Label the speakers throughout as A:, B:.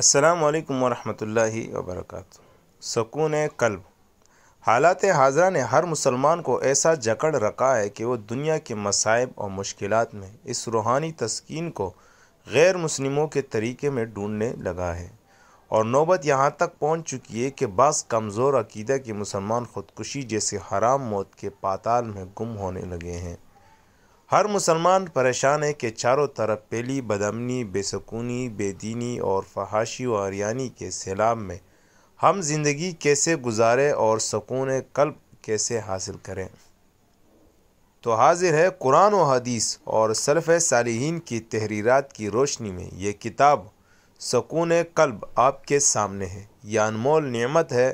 A: अस्सलाम वालेकुम वरहमतुल्लाहि वबरकत सकून कल्ब हालात हाजरा ने हर मुसलमान को ऐसा जकड़ रखा है कि वो दुनिया के मसाइब और मुश्किल में इस रूहानी तस्कीन को गैर मुस्लिमों के तरीके में ढूंढने लगा है और नौबत यहाँ तक पहुँच चुकी है कि बस कमज़ोर अकीदा के मुसलमान ख़ुदकुशी जैसे हराम मौत के पाताल में गुम होने लगे हैं हर मुसलमान परेशान है कि चारों तरफ पहली बदमनी बेसकूनी बेदीनी और फहाशी व हरियाणी के सैलाब में हम जिंदगी कैसे गुजारें और सकून कल्ब कैसे हासिल करें तो हाजिर है कुरान व हदीस और सलफ़ सालहीन की तहरीरत की रोशनी में ये किताब सकून कल्ब आपके सामने है यह अनमोल नियमत है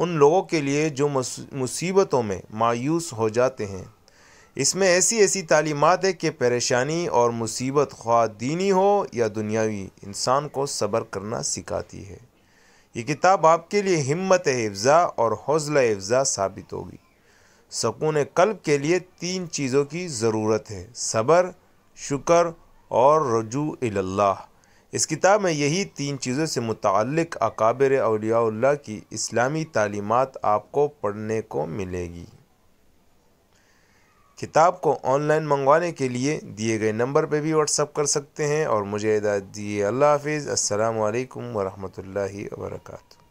A: उन लोगों के लिए जो मुसीबतों में मायूस हो जाते हैं इसमें ऐसी ऐसी तालीमत है कि परेशानी और मुसीबत ख्वा दीनी हो या दुनियावी इंसान को सब्र करना सिखाती है ये किताब आपके लिए हिम्मत अफज़ा और हौसला अफज़ा साबित होगी सकून कल्ब के लिए तीन चीज़ों की ज़रूरत है सब्र शुक्र और रजू अल्लाह इस किताब में यही तीन चीज़ों से मुतल अकाबिर अलियाल्ला की इस्लामी तालीमत आपको पढ़ने को मिलेगी किताब को ऑनलाइन मंगवाने के लिए दिए गए नंबर पर भी व्हाट्सअप कर सकते हैं और मुझे इदा दिए अल्लाह हाफिज़ असलकम वरहमल वर्का